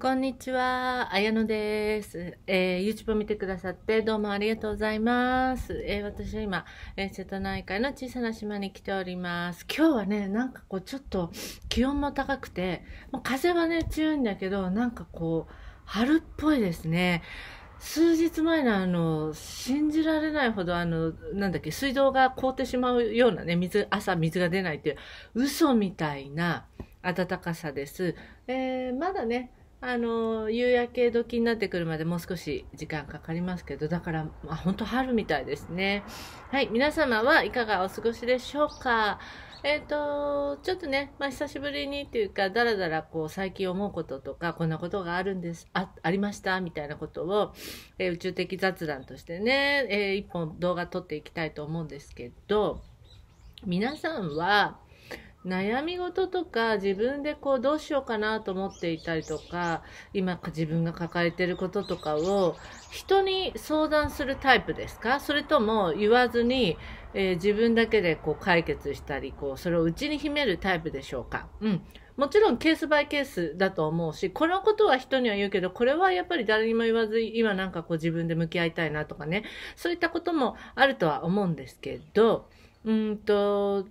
こんにちは、あやのです。えー、YouTube を見てくださってどうもありがとうございます。えー、私は今、えー、瀬戸内海の小さな島に来ております。今日はね、なんかこうちょっと気温も高くて、もう風はね、強いんだけど、なんかこう、春っぽいですね。数日前のあの、信じられないほどあの、なんだっけ、水道が凍ってしまうようなね、水、朝水が出ないっていう、嘘みたいな暖かさです。えー、まだね、あの、夕焼け時になってくるまでもう少し時間かかりますけど、だから、まあ、本当春みたいですね。はい、皆様はいかがお過ごしでしょうかえっ、ー、と、ちょっとね、まあ、久しぶりにっていうか、だらだらこう、最近思うこととか、こんなことがあるんです、あ、ありました、みたいなことを、えー、宇宙的雑談としてね、えー、一本動画撮っていきたいと思うんですけど、皆さんは、悩み事とか自分でこうどうしようかなと思っていたりとか、今自分が抱えてることとかを人に相談するタイプですかそれとも言わずに、えー、自分だけでこう解決したり、こうそれを内に秘めるタイプでしょうかうん。もちろんケースバイケースだと思うし、このことは人には言うけど、これはやっぱり誰にも言わず、今なんかこう自分で向き合いたいなとかね、そういったこともあるとは思うんですけど、うんと、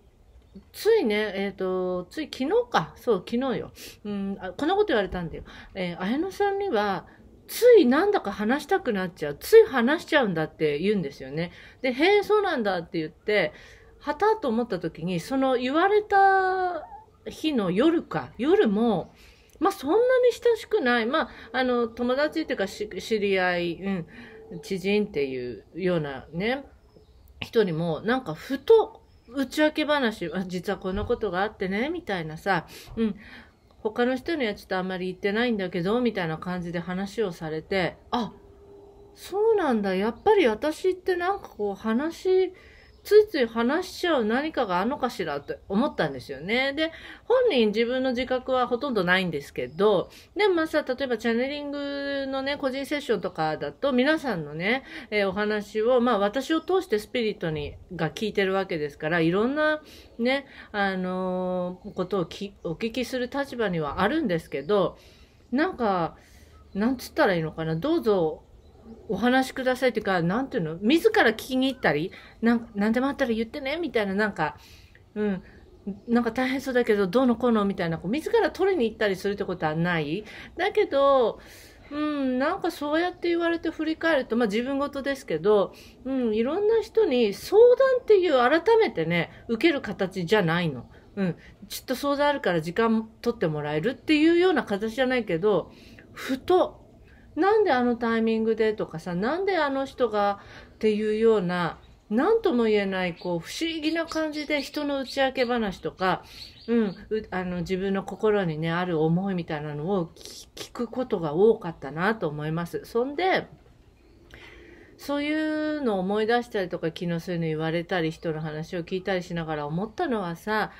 ついね、えっ、ー、と、つい昨日か。そう、昨日よ。うんあ、こんなこと言われたんだよ。えー、綾乃さんには、ついなんだか話したくなっちゃう。つい話しちゃうんだって言うんですよね。で、へえ、そうなんだって言って、はたと思った時に、その言われた日の夜か、夜も、まあそんなに親しくない。まあ、あの、友達っていうか知り合い、うん、知人っていうようなね、人にも、なんかふと打ち明け話、は実はこのことがあってね、みたいなさ、うん、他の人にはちょっとあんまり言ってないんだけど、みたいな感じで話をされて、あ、そうなんだ、やっぱり私ってなんかこう話、ついつい話しちゃう何かがあるのかしらって思ったんですよね。で、本人自分の自覚はほとんどないんですけど、でもさ、例えばチャネリングのね、個人セッションとかだと皆さんのね、えー、お話を、まあ私を通してスピリットに、が聞いてるわけですから、いろんなね、あのー、ことをきお聞きする立場にはあるんですけど、なんか、なんつったらいいのかな、どうぞお話しくださいっていうか、なんていうの自ら聞きに行ったり、なん何でもあったら言ってねみたいな、なんか、うん、なんか大変そうだけど、どうのこうのみたいな、こう自ら取りに行ったりするってことはない。だけど、うん、なんかそうやって言われて振り返ると、まあ自分事ですけど、うん、いろんな人に相談っていう改めてね、受ける形じゃないの。うん、ちょっと相談あるから時間取ってもらえるっていうような形じゃないけど、ふとなんであのタイミングでとかさ、なんであの人がっていうような、何とも言えない、こう、不思議な感じで人の打ち明け話とか、うん、あの、自分の心にね、ある思いみたいなのを聞くことが多かったなと思います。そんで、そういうのを思い出したりとか、昨日そういうの言われたり、人の話を聞いたりしながら思ったのはさ、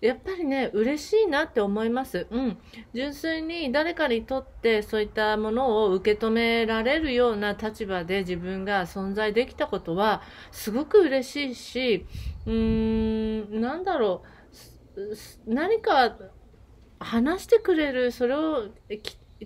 やっぱりね、嬉しいなって思います。うん。純粋に誰かにとってそういったものを受け止められるような立場で自分が存在できたことは、すごく嬉しいし、うーん、なんだろう、何か話してくれる、それを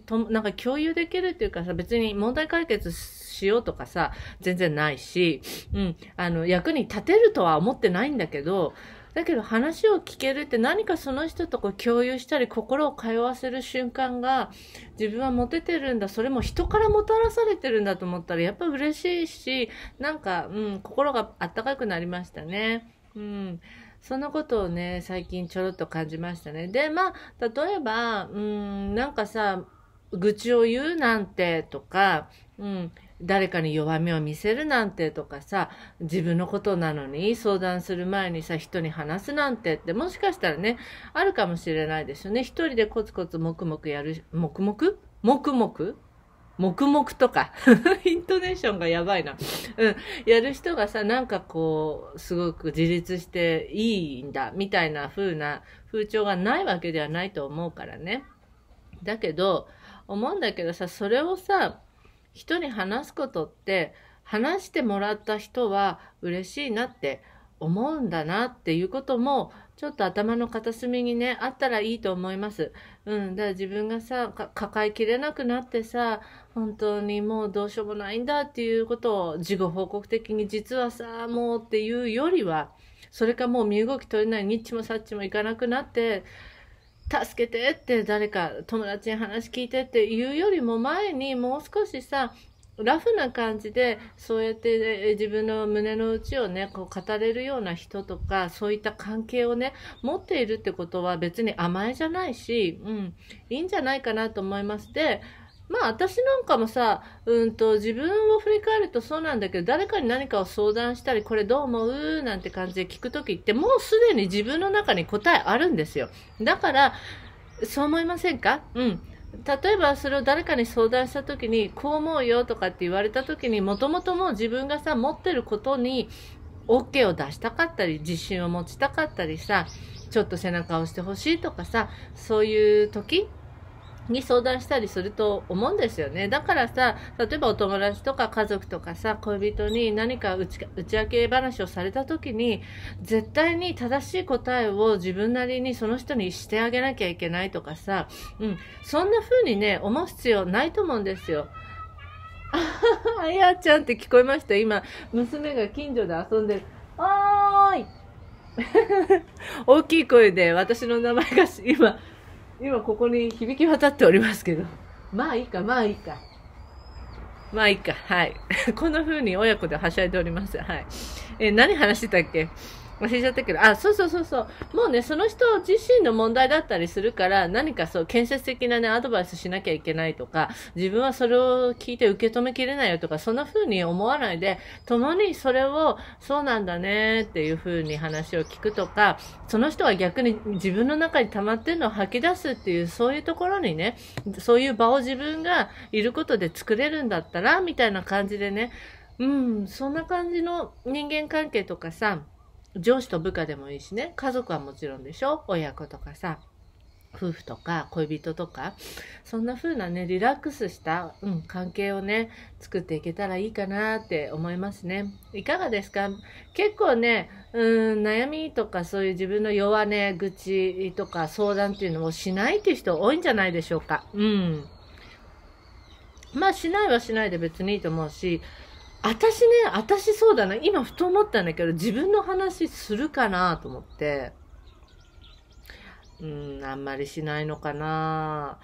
となんか共有できるっていうかさ、別に問題解決しようとかさ、全然ないし、うん、あの、役に立てるとは思ってないんだけど、だけど話を聞けるって何かその人とこう共有したり心を通わせる瞬間が自分は持ててるんだそれも人からもたらされてるんだと思ったらやっぱ嬉しいしなんか、うん、心があったかくなりましたね。うんそのことをね、最近ちょろっと感じましたね。で、まあ、例えば、うん、なんかさ、愚痴を言うなんてとか、うん、誰かに弱みを見せるなんてとかさ、自分のことなのに相談する前にさ、人に話すなんてって、もしかしたらね、あるかもしれないですよね。一人でコツコツ黙々やる、黙々黙々黙々とか、イントネーションがやばいな。うん。やる人がさ、なんかこう、すごく自立していいんだ、みたいな風な風潮がないわけではないと思うからね。だけど、思うんだけどさ、それをさ、人に話すことって話してもらった人は嬉しいなって思うんだなっていうこともちょっと頭の片隅にねあったらいいと思います。うん、だから自分がさ抱えきれなくなってさ本当にもうどうしようもないんだっていうことを事後報告的に実はさもうっていうよりはそれかもう身動き取れないニッチもサッチもいかなくなって助けてって誰か友達に話聞いてっていうよりも前にもう少しさラフな感じでそうやって、ね、自分の胸の内をねこう語れるような人とかそういった関係をね持っているってことは別に甘えじゃないし、うん、いいんじゃないかなと思いますでまあ私なんかもさ、うんと自分を振り返るとそうなんだけど、誰かに何かを相談したり、これどう思うなんて感じで聞くときって、もうすでに自分の中に答えあるんですよ。だから、そう思いませんかうん。例えばそれを誰かに相談した時にこう思うよとかって言われた時にもともともう自分がさ持ってることに OK を出したかったり自信を持ちたかったりさちょっと背中を押してほしいとかさそういう時に相談したりすると思うんですよね。だからさ、例えばお友達とか家族とかさ、恋人に何か打ち明け話をされた時に、絶対に正しい答えを自分なりにその人にしてあげなきゃいけないとかさ、うん、そんな風にね、思う必要ないと思うんですよ。あやちゃんって聞こえました今、娘が近所で遊んでる。おーい 大きい声で私の名前が今今ここに響き渡っておりますけど。まあいいか、まあいいか。まあいいか、はい。こんな風に親子ではしゃいでおります。はい。えー、何話してたっけ忘れちゃったけど、あ、そうそうそうそう。もうね、その人自身の問題だったりするから、何かそう、建設的なね、アドバイスしなきゃいけないとか、自分はそれを聞いて受け止めきれないよとか、そんな風に思わないで、共にそれを、そうなんだねっていう風に話を聞くとか、その人は逆に自分の中に溜まってるのを吐き出すっていう、そういうところにね、そういう場を自分がいることで作れるんだったら、みたいな感じでね、うん、そんな感じの人間関係とかさ、上司と部下でもいいしね家族はもちろんでしょ親子とかさ夫婦とか恋人とかそんな風なねリラックスした、うん、関係をね作っていけたらいいかなって思いますねいかがですか結構ねうん悩みとかそういう自分の弱音愚痴とか相談っていうのをしないっていう人多いんじゃないでしょうかうんまあしないはしないで別にいいと思うし私ね、私そうだな。今ふと思ったんだけど、自分の話するかなと思って。うん、あんまりしないのかな。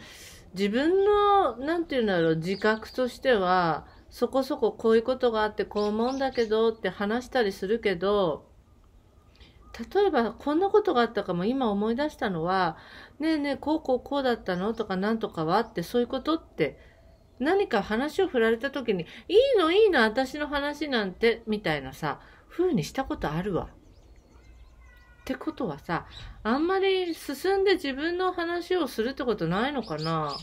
自分の、なんて言うんだろう、自覚としては、そこそここういうことがあってこう思うんだけどって話したりするけど、例えばこんなことがあったかも今思い出したのは、ねえねえ、こうこうこうだったのとかなんとかはってそういうことって何か話を振られた時に、いいのいいの、私の話なんて、みたいなさ、風にしたことあるわ。ってことはさ、あんまり進んで自分の話をするってことないのかな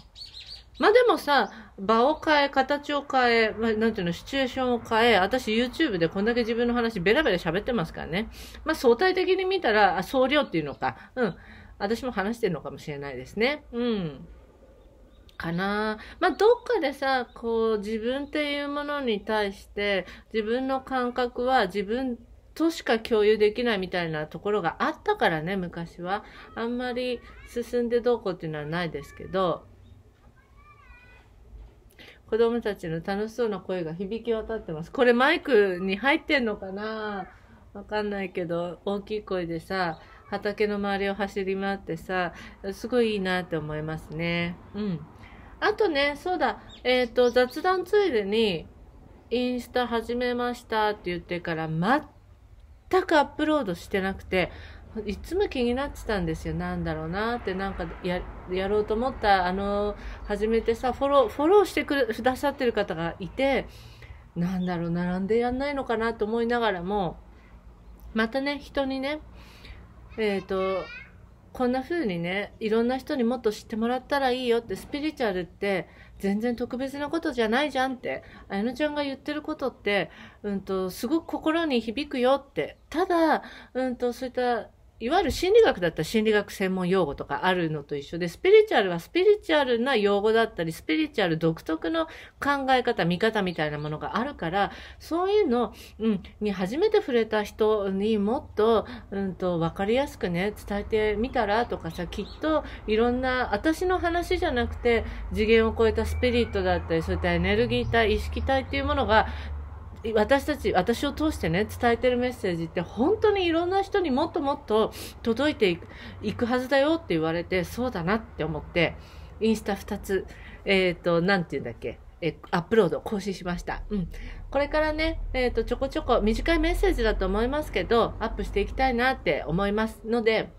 まあ、でもさ、場を変え、形を変え、まあ、なんていうの、シチュエーションを変え、私 YouTube でこんだけ自分の話ベラベラ喋ってますからね。まあ、相対的に見たら、あ、総量っていうのか。うん。私も話してるのかもしれないですね。うん。かな。まあ、どっかでさ、こう、自分っていうものに対して、自分の感覚は自分としか共有できないみたいなところがあったからね、昔は。あんまり進んでどうこうっていうのはないですけど、子供たちの楽しそうな声が響き渡ってます。これマイクに入ってんのかなわかんないけど、大きい声でさ、畑の周りを走り回ってさ、すごいいいなって思いますね。うん。あとね、そうだ、えっ、ー、と、雑談ついでに、インスタ始めましたって言ってから、全くアップロードしてなくて、いつも気になってたんですよ。なんだろうなって、なんかや、やろうと思った、あの、始めてさ、フォロー、フォローしてくれ、くださってる方がいて、なんだろう並んでやんないのかなと思いながらも、またね、人にね、えっ、ー、と、こんな風にねいろんな人にもっと知ってもらったらいいよってスピリチュアルって全然特別なことじゃないじゃんって綾乃ちゃんが言ってることって、うんと、すごく心に響くよってただ、うんとそういったいわゆる心理学だったら心理学専門用語とかあるのと一緒で、スピリチュアルはスピリチュアルな用語だったり、スピリチュアル独特の考え方、見方みたいなものがあるから、そういうの、うん、に初めて触れた人にもっと、うんと、わかりやすくね、伝えてみたらとかさ、きっといろんな、私の話じゃなくて、次元を超えたスピリットだったり、そういったエネルギー体、意識体っていうものが私たち私を通してね伝えてるメッセージって本当にいろんな人にもっともっと届いていくはずだよって言われてそうだなって思ってインスタ2つえっ、ー、と何て言うんだっけえアップロード更新しました。うん。これからね、えー、と、ちょこちょこ短いメッセージだと思いますけど、アップしていきたいなって思いますので、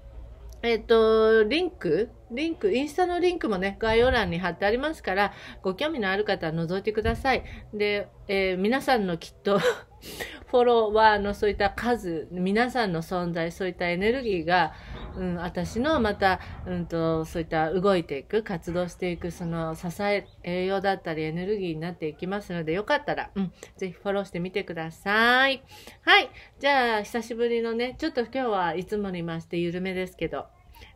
えっ、ー、と、リンクリンク、インスタのリンクもね、概要欄に貼ってありますから、ご興味のある方は覗いてください。で、えー、皆さんのきっと フォロワーのそういった数、皆さんの存在、そういったエネルギーが、うん、私のまた、うんと、そういった動いていく、活動していく、その支え、栄養だったりエネルギーになっていきますので、よかったら、うん、ぜひフォローしてみてください。はい。じゃあ、久しぶりのね、ちょっと今日はいつもに増して緩めですけど、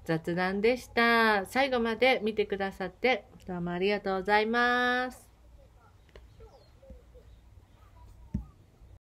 雑談でした。最後まで見てくださってどうもありがとうございます。